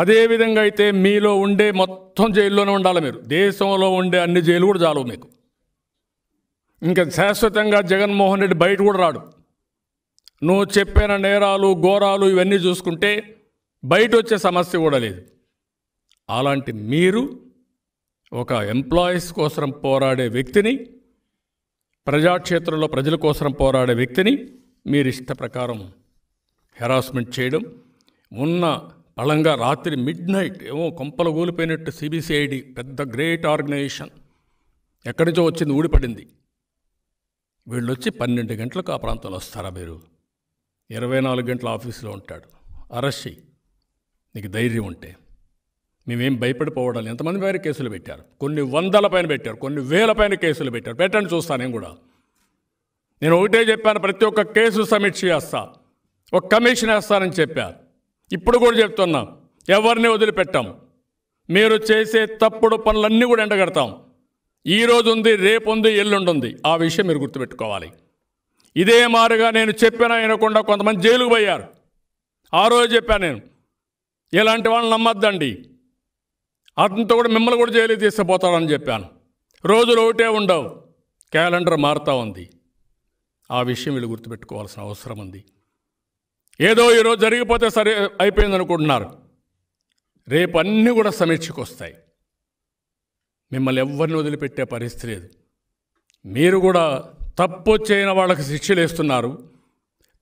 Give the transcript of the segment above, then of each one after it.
అదేవిధంగా అయితే మీలో ఉండే మొత్తం జైల్లోనే ఉండాలి మీరు దేశంలో ఉండే అన్ని జైలు కూడా చాలు మీకు ఇంకా శాశ్వతంగా జగన్మోహన్ రెడ్డి బయట కూడా రాడు నువ్వు చెప్పిన నేరాలు ఘోరాలు ఇవన్నీ చూసుకుంటే బయట వచ్చే సమస్య కూడా లేదు అలాంటి మీరు ఒక ఎంప్లాయీస్ కోసం పోరాడే వ్యక్తిని ప్రజాక్షేత్రంలో ప్రజల కోసం పోరాడే వ్యక్తిని మీరు ఇష్ట ప్రకారం హెరాస్మెంట్ చేయడం ఉన్న బలంగా రాత్రి మిడ్ నైట్ ఏమో కొంపలు కూలిపోయినట్టు సిబిసిఐడి పెద్ద గ్రేట్ ఆర్గనైజేషన్ ఎక్కడి నుంచో వచ్చింది ఊడిపడింది వీళ్ళు వచ్చి పన్నెండు గంటలకు ఆ ప్రాంతంలో వస్తారా మీరు ఇరవై నాలుగు గంటల ఆఫీసులో ఉంటాడు అరెస్ట్ చెయ్యి నీకు ధైర్యం ఉంటే మేమేం భయపడిపోవడం ఎంతమంది పైన కేసులు పెట్టారు కొన్ని వందల పైన పెట్టారు కొన్ని వేల పైన కేసులు పెట్టారు పెట్టండి చూస్తాను నేను కూడా నేను ఒకటే చెప్పాను ప్రతి ఒక్క కేసు సబ్మిట్ చేస్తా ఒక కమిషన్ వేస్తానని చెప్పాను ఇప్పుడు కూడా చెప్తున్నాం ఎవరిని వదిలిపెట్టాం మీరు చేసే తప్పుడు పనులన్నీ కూడా ఎండగడతాం ఈరోజు ఉంది రేపు ఉంది ఎల్లుండి ఉంది ఆ విషయం మీరు గుర్తుపెట్టుకోవాలి ఇదే మారుగా నేను చెప్పినా వినకుండా కొంతమంది జైలుకు పోయారు ఆ రోజు చెప్పాను నేను ఇలాంటి వాళ్ళని నమ్మద్దండి అతనితో కూడా మిమ్మల్ని కూడా జైలు తీసుకుపోతారని చెప్పాను రోజులు ఒకటే ఉండవు క్యాలెండర్ మారుతూ ఉంది ఆ విషయం వీళ్ళు గుర్తుపెట్టుకోవాల్సిన అవసరం ఉంది ఏదో ఈరోజు జరిగిపోతే సరే అయిపోయింది అనుకుంటున్నారు రేపు అన్నీ కూడా సమీక్షకు వస్తాయి మిమ్మల్ని ఎవరిని వదిలిపెట్టే పరిస్థితి లేదు మీరు కూడా తప్పు చేయని వాళ్ళకి శిక్షలు వేస్తున్నారు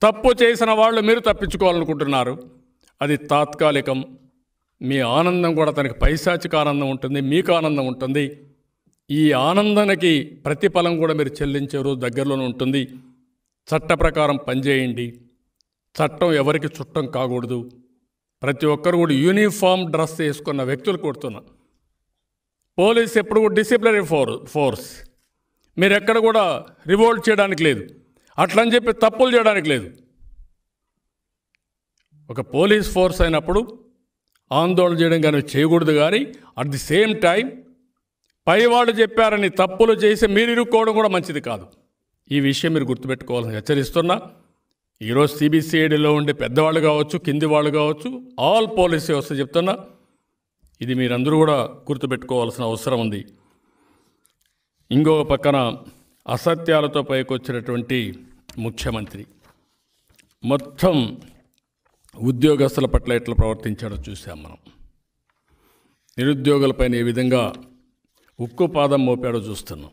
తప్పు చేసిన వాళ్ళు మీరు తప్పించుకోవాలనుకుంటున్నారు అది తాత్కాలికం మీ ఆనందం కూడా తనకి పైశాచిక ఆనందం ఉంటుంది మీకు ఆనందం ఉంటుంది ఈ ఆనందానికి ప్రతిఫలం కూడా మీరు చెల్లించే రోజు దగ్గరలోనే ఉంటుంది చట్ట ప్రకారం పనిచేయండి చట్టం ఎవరికి చుట్టం కాకూడదు ప్రతి ఒక్కరు కూడా యూనిఫామ్ డ్రెస్ వేసుకున్న వ్యక్తులు కొడుతున్నా పోలీస్ ఎప్పుడు కూడా డిసిప్లినరీ ఫోర్ ఫోర్స్ మీరు ఎక్కడ కూడా రివోల్ట్ చేయడానికి లేదు అట్లని చెప్పి తప్పులు చేయడానికి లేదు ఒక పోలీస్ ఫోర్స్ అయినప్పుడు ఆందోళన చేయడం కానీ చేయకూడదు కానీ అట్ ది సేమ్ టైం పై వాళ్ళు చెప్పారని తప్పులు చేసి మీరు ఇరుక్కోవడం కూడా మంచిది కాదు ఈ విషయం మీరు గుర్తుపెట్టుకోవాలని హెచ్చరిస్తున్నా ఈరోజు సిబిసిఐడిలో ఉండే పెద్దవాళ్ళు కావచ్చు కింది వాళ్ళు కావచ్చు ఆల్ పోలీస్ వస్తే చెప్తున్నా ఇది మీరందరూ కూడా గుర్తుపెట్టుకోవాల్సిన అవసరం ఉంది ఇంకొక పక్కన అసత్యాలతో పైకొచ్చినటువంటి ముఖ్యమంత్రి మొత్తం ఉద్యోగస్తుల పట్ల ఎట్లా ప్రవర్తించాడో చూసాం మనం నిరుద్యోగులపైన ఏ విధంగా ఉక్కు పాదం మోపాడో చూస్తున్నాం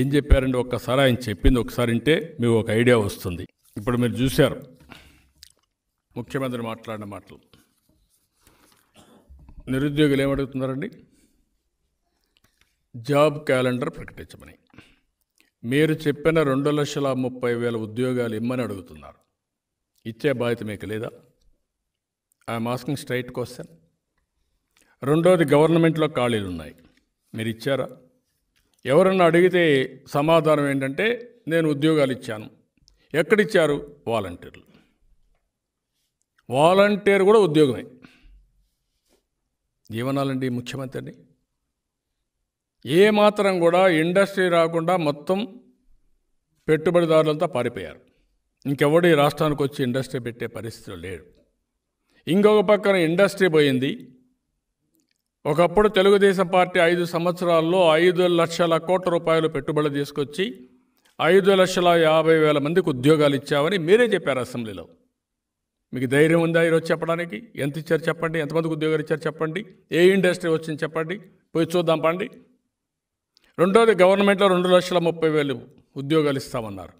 ఏం చెప్పారండి ఒక్కసారి ఆయన చెప్పింది ఒకసారి అంటే మీకు ఒక ఐడియా వస్తుంది ఇప్పుడు మీరు చూశారు ముఖ్యమంత్రి మాట్లాడిన మాటలు నిరుద్యోగులు ఏమడుగుతున్నారండి జాబ్ క్యాలెండర్ ప్రకటించమని మీరు చెప్పిన రెండు లక్షల ముప్పై వేల ఉద్యోగాలు ఇమ్మని అడుగుతున్నారు ఇచ్చే బాధ్యత మీకు లేదా ఐఎమ్ ఆస్కింగ్ స్ట్రైట్ క్వశ్చన్ రెండోది గవర్నమెంట్లో ఖాళీలు ఉన్నాయి మీరు ఇచ్చారా ఎవరన్నా అడిగితే సమాధానం ఏంటంటే నేను ఉద్యోగాలు ఇచ్చాను ఎక్కడిచ్చారు వాలంటీర్లు వాలంటీర్ కూడా ఉద్యోగమే జీవనాలండి ముఖ్యమంత్రిని ఏమాత్రం కూడా ఇండస్ట్రీ రాకుండా మొత్తం పెట్టుబడిదారులంతా పారిపోయారు ఇంకెవడు ఈ రాష్ట్రానికి వచ్చి ఇండస్ట్రీ పెట్టే పరిస్థితులు లేడు ఇంకొక పక్కన ఇండస్ట్రీ పోయింది ఒకప్పుడు తెలుగుదేశం పార్టీ ఐదు సంవత్సరాల్లో ఐదు లక్షల కోట్ల రూపాయలు పెట్టుబడులు తీసుకొచ్చి ఐదు లక్షల యాభై వేల మందికి ఉద్యోగాలు ఇచ్చామని మీరే చెప్పారు అసెంబ్లీలో మీకు ధైర్యం ఉందా ఈరోజు చెప్పడానికి ఎంత ఇచ్చారు చెప్పండి ఎంతమందికి ఉద్యోగాలు ఇచ్చారు చెప్పండి ఏ ఇండస్ట్రీ వచ్చింది చెప్పండి పోయి చూద్దాం పండి రెండోది గవర్నమెంట్లో రెండు లక్షల ముప్పై వేలు ఉద్యోగాలు ఇస్తామన్నారు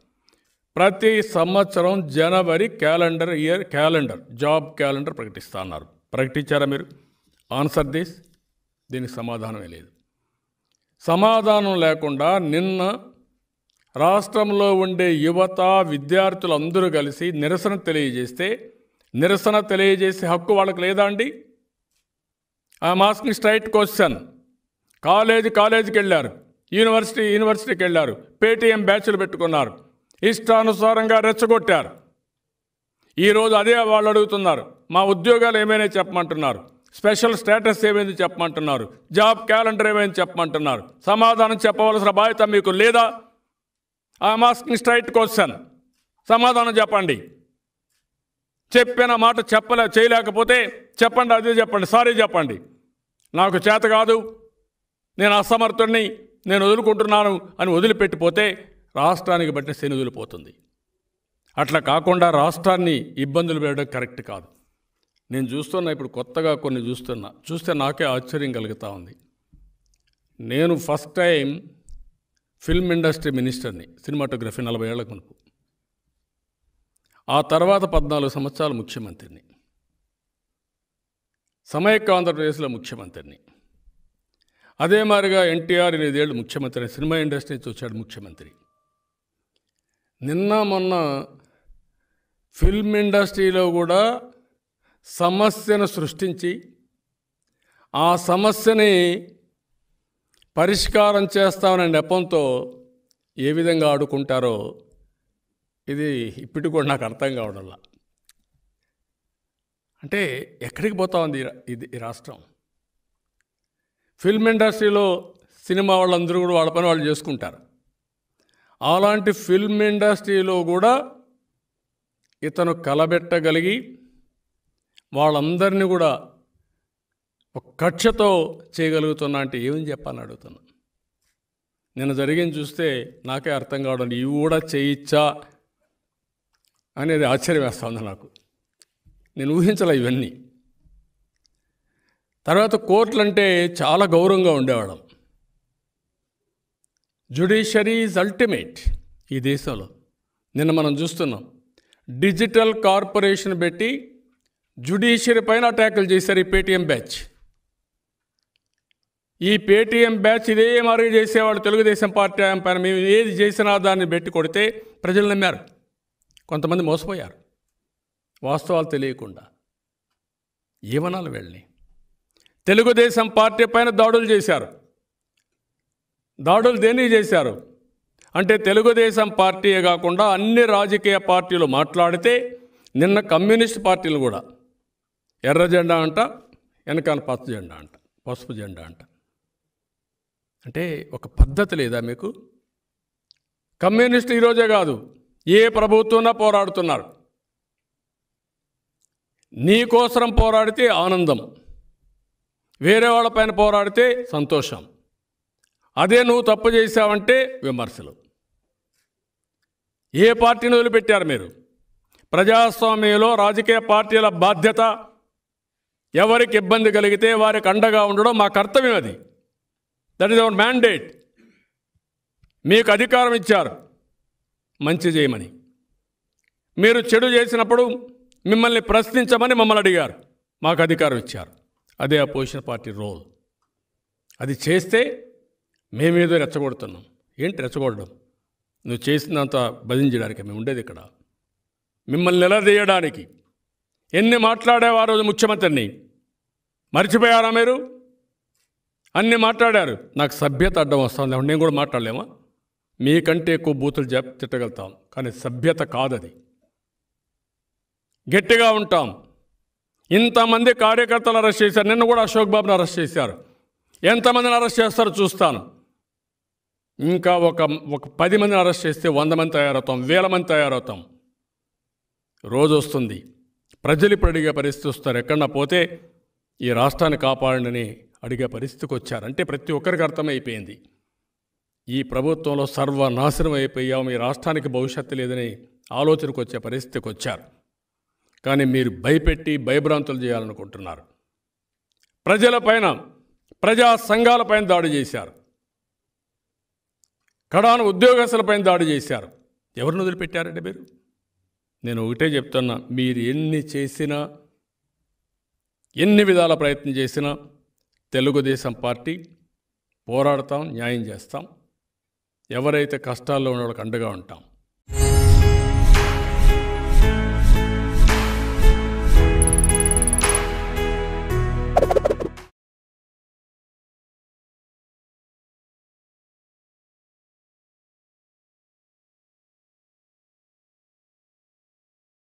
ప్రతి సంవత్సరం జనవరి calendar year calendar job calendar ప్రకటిస్తా అన్నారు ప్రకటించారా మీరు ఆన్సర్ దిస్ దీనికి సమాధానమే లేదు సమాధానం లేకుండా నిన్న రాష్ట్రంలో ఉండే యువత విద్యార్థులు అందరూ కలిసి నిరసన తెలియజేస్తే నిరసన తెలియజేసే హక్కు వాళ్ళకి లేదా అండి ఆ ఆస్కింగ్ స్ట్రైట్ క్వశ్చన్ కాలేజీ కాలేజీకి వెళ్ళారు యూనివర్సిటీ యూనివర్సిటీకి వెళ్ళారు పేటీఎం బ్యాచ్లు పెట్టుకున్నారు ఇష్టానుసారంగా రెచ్చగొట్టారు ఈరోజు అదే వాళ్ళు అడుగుతున్నారు మా ఉద్యోగాలు ఏమైనా చెప్పమంటున్నారు స్పెషల్ స్టేటస్ ఏమైంది చెప్పమంటున్నారు జాబ్ క్యాలెండర్ ఏమైంది చెప్పమంటున్నారు సమాధానం చెప్పవలసిన బాధ్యత మీకు లేదా ఐఎమ్ ఆస్కింగ్ స్ట్రైట్ క్వశ్చన్ సమాధానం చెప్పండి చెప్పిన మాట చెప్పలే చేయలేకపోతే చెప్పండి అదే చెప్పండి సారీ చెప్పండి నాకు చేత కాదు నేను అసమర్థుడిని నేను వదులుకుంటున్నాను అని వదిలిపెట్టిపోతే రాష్ట్రానికి బట్టి శని వదిలిపోతుంది అట్లా కాకుండా రాష్ట్రాన్ని ఇబ్బందులు పెట్టడం కరెక్ట్ కాదు నేను చూస్తున్నా ఇప్పుడు కొత్తగా కొన్ని చూస్తున్నా చూస్తే నాకే ఆశ్చర్యం కలుగుతూ ఉంది నేను ఫస్ట్ టైం ఫిల్మ్ ఇండస్ట్రీ మినిస్టర్ని సినిమాటోగ్రఫీ నలభై ఏళ్ల మునుపు ఆ తర్వాత పద్నాలుగు సంవత్సరాలు ముఖ్యమంత్రిని సమైక్య ఆంధ్రప్రదేశ్లో ముఖ్యమంత్రిని అదే మాదిరిగా ఎన్టీఆర్ ఎనిమిదేళ్ళు ముఖ్యమంత్రి సినిమా ఇండస్ట్రీ నుంచి వచ్చాడు ముఖ్యమంత్రి నిన్న మొన్న ఫిల్మ్ ఇండస్ట్రీలో కూడా సమస్యను సృష్టించి ఆ సమస్యని పరిష్కారం చేస్తామనే నెపంతో ఏ విధంగా ఆడుకుంటారో ఇది ఇప్పటికి కూడా నాకు అర్థం కావడంలా అంటే ఎక్కడికి పోతా ఉంది ఇది ఈ రాష్ట్రం ఫిల్మ్ ఇండస్ట్రీలో సినిమా వాళ్ళందరూ కూడా వాళ్ళ పని వాళ్ళు చేసుకుంటారు అలాంటి ఫిల్మ్ ఇండస్ట్రీలో కూడా ఇతను కలబెట్టగలిగి వాళ్ళందరినీ కూడా ఒక కక్షతో చేయగలుగుతున్నా అంటే ఏమని చెప్పాలని అడుగుతున్నా నేను జరిగింది చూస్తే నాకే అర్థం కావడం ఇవి కూడా చేయిచ్చా అనేది ఆశ్చర్యం వేస్తుంది నాకు నేను ఊహించలే ఇవన్నీ తర్వాత కోర్టులు అంటే చాలా గౌరవంగా ఉండేవాళ్ళం జుడిషరీ ఈజ్ అల్టిమేట్ ఈ దేశంలో నిన్న మనం చూస్తున్నాం డిజిటల్ కార్పొరేషన్ పెట్టి జ్యుడిషియరీ పైన ట్యాకిల్ చేశారు ఈ పేటీఎం బ్యాచ్ ఈ పేటీఎం బ్యాచ్ ఇదే మరీ చేసేవాళ్ళు తెలుగుదేశం పార్టీ పైన మేము ఏది చేసినా దాన్ని పెట్టి కొడితే ప్రజలు నమ్మారు కొంతమంది మోసపోయారు వాస్తవాలు తెలియకుండా ఏమనాలి వెళ్ళి తెలుగుదేశం పార్టీ పైన దాడులు చేశారు దాడులు దేని చేశారు అంటే తెలుగుదేశం పార్టీయే కాకుండా అన్ని రాజకీయ పార్టీలు మాట్లాడితే నిన్న కమ్యూనిస్ట్ పార్టీలు కూడా ఎర్ర జెండా అంట వెనకాల పచ్చ జెండా అంట పసుపు జెండా అంట అంటే ఒక పద్ధతి లేదా మీకు కమ్యూనిస్ట్ ఈరోజే కాదు ఏ ప్రభుత్వంలో పోరాడుతున్నారు నీ కోసం పోరాడితే ఆనందం వేరే వాళ్ళపైన పోరాడితే సంతోషం అదే నువ్వు తప్పు చేశావంటే విమర్శలు ఏ పార్టీని వదిలిపెట్టారు మీరు ప్రజాస్వామ్యంలో రాజకీయ పార్టీల బాధ్యత ఎవరికి ఇబ్బంది కలిగితే వారికి అండగా ఉండడం మా కర్తవ్యం అది దట్ ఈస్ అవర్ మ్యాండేట్ మీకు అధికారం ఇచ్చారు మంచి చేయమని మీరు చెడు చేసినప్పుడు మిమ్మల్ని ప్రశ్నించమని మమ్మల్ని అడిగారు మాకు అధికారం ఇచ్చారు అదే అపోజిషన్ పార్టీ రోల్ అది చేస్తే మేమేదో రెచ్చగొడుతున్నాం ఏంటి రెచ్చగొడడం నువ్వు చేసినంత భజించడానికి మేము ఉండేది ఇక్కడ మిమ్మల్ని నిలదీయడానికి ఎన్ని మాట్లాడేవారు ముఖ్యమంత్రిని మర్చిపోయారా మీరు అన్ని మాట్లాడారు నాకు సభ్యత అడ్డం వస్తుంది నేను కూడా మాట్లాడలేమా మీకంటే ఎక్కువ బూతులు చెప్పి తిట్టగలుగుతాం కానీ సభ్యత కాదది గట్టిగా ఉంటాం ఇంతమంది కార్యకర్తలు అరెస్ట్ చేశారు నిన్ను కూడా అశోక్ బాబుని అరెస్ట్ చేశారు ఎంతమందిని అరెస్ట్ చేస్తారో చూస్తాను ఇంకా ఒక ఒక పది మందిని అరెస్ట్ చేస్తే వంద మంది తయారవుతాం వేల మంది తయారవుతాం రోజు వస్తుంది ప్రజలు ఇప్పుడు అడిగే పరిస్థితి వస్తారు ఎక్కడన్నా పోతే ఈ రాష్ట్రాన్ని కాపాడని అడిగే పరిస్థితికి వచ్చారు అంటే ప్రతి ఒక్కరికి అర్థమైపోయింది ఈ ప్రభుత్వంలో సర్వనాశనం అయిపోయాము ఈ రాష్ట్రానికి భవిష్యత్తు లేదని ఆలోచనకు వచ్చే పరిస్థితికి వచ్చారు కానీ మీరు భయపెట్టి భయభ్రాంతులు చేయాలనుకుంటున్నారు ప్రజలపైన ప్రజా సంఘాలపైన దాడి చేశారు కడాన ఉద్యోగస్తులపైన దాడి చేశారు ఎవరిని వదిలిపెట్టారండి మీరు నేను ఒకటే చెప్తున్నా మీరు ఎన్ని చేసినా ఎన్ని విధాల ప్రయత్నం చేసినా తెలుగుదేశం పార్టీ పోరాడతాం న్యాయం చేస్తాం ఎవరైతే కష్టాల్లో ఉన్న వాళ్ళకి అండగా ఉంటాం